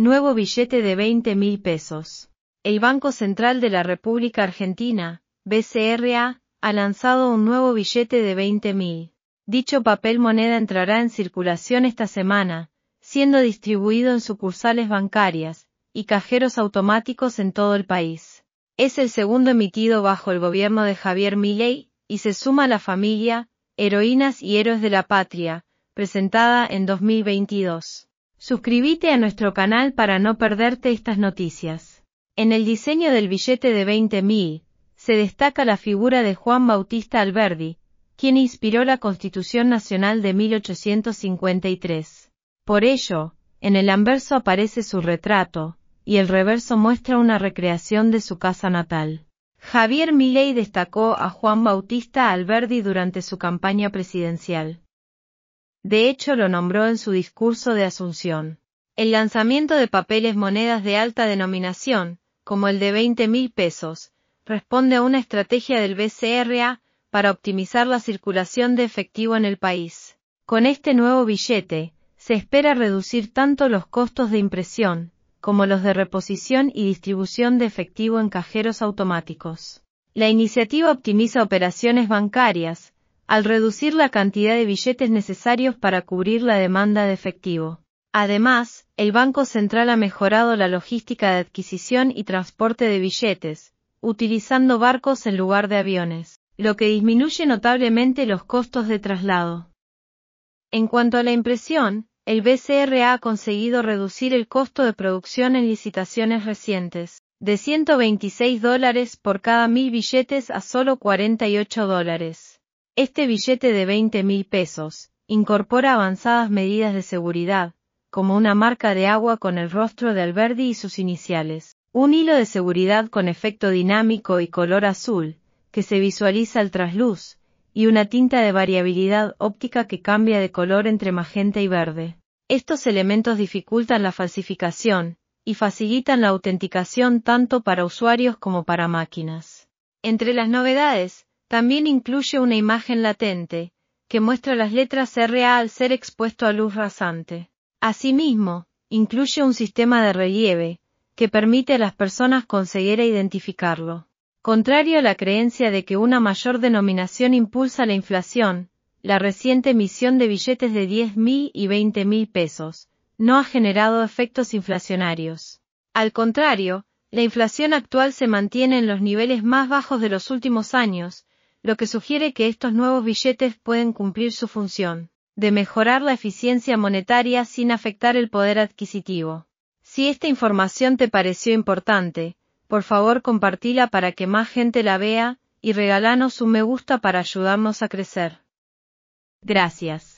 Nuevo billete de 20 mil pesos. El Banco Central de la República Argentina, BCRA, ha lanzado un nuevo billete de 20 mil. Dicho papel moneda entrará en circulación esta semana, siendo distribuido en sucursales bancarias y cajeros automáticos en todo el país. Es el segundo emitido bajo el gobierno de Javier Milei y se suma a la familia Heroínas y Héroes de la Patria, presentada en 2022. Suscríbete a nuestro canal para no perderte estas noticias. En el diseño del billete de 20.000, se destaca la figura de Juan Bautista Alberdi, quien inspiró la Constitución Nacional de 1853. Por ello, en el anverso aparece su retrato, y el reverso muestra una recreación de su casa natal. Javier Milei destacó a Juan Bautista Alberdi durante su campaña presidencial. De hecho lo nombró en su discurso de Asunción. El lanzamiento de papeles monedas de alta denominación, como el de 20 mil pesos, responde a una estrategia del BCRA para optimizar la circulación de efectivo en el país. Con este nuevo billete, se espera reducir tanto los costos de impresión, como los de reposición y distribución de efectivo en cajeros automáticos. La iniciativa optimiza operaciones bancarias, al reducir la cantidad de billetes necesarios para cubrir la demanda de efectivo. Además, el Banco Central ha mejorado la logística de adquisición y transporte de billetes, utilizando barcos en lugar de aviones, lo que disminuye notablemente los costos de traslado. En cuanto a la impresión, el BCRA ha conseguido reducir el costo de producción en licitaciones recientes, de 126 dólares por cada mil billetes a solo 48 dólares. Este billete de 20 mil pesos incorpora avanzadas medidas de seguridad, como una marca de agua con el rostro de Alberdi y sus iniciales, un hilo de seguridad con efecto dinámico y color azul, que se visualiza al trasluz, y una tinta de variabilidad óptica que cambia de color entre magenta y verde. Estos elementos dificultan la falsificación, y facilitan la autenticación tanto para usuarios como para máquinas. Entre las novedades, también incluye una imagen latente, que muestra las letras RA al ser expuesto a luz rasante. Asimismo, incluye un sistema de relieve, que permite a las personas conseguir e identificarlo. Contrario a la creencia de que una mayor denominación impulsa la inflación, la reciente emisión de billetes de 10.000 y 20.000 pesos no ha generado efectos inflacionarios. Al contrario, la inflación actual se mantiene en los niveles más bajos de los últimos años, lo que sugiere que estos nuevos billetes pueden cumplir su función de mejorar la eficiencia monetaria sin afectar el poder adquisitivo. Si esta información te pareció importante, por favor compartila para que más gente la vea, y regálanos un me gusta para ayudarnos a crecer. Gracias.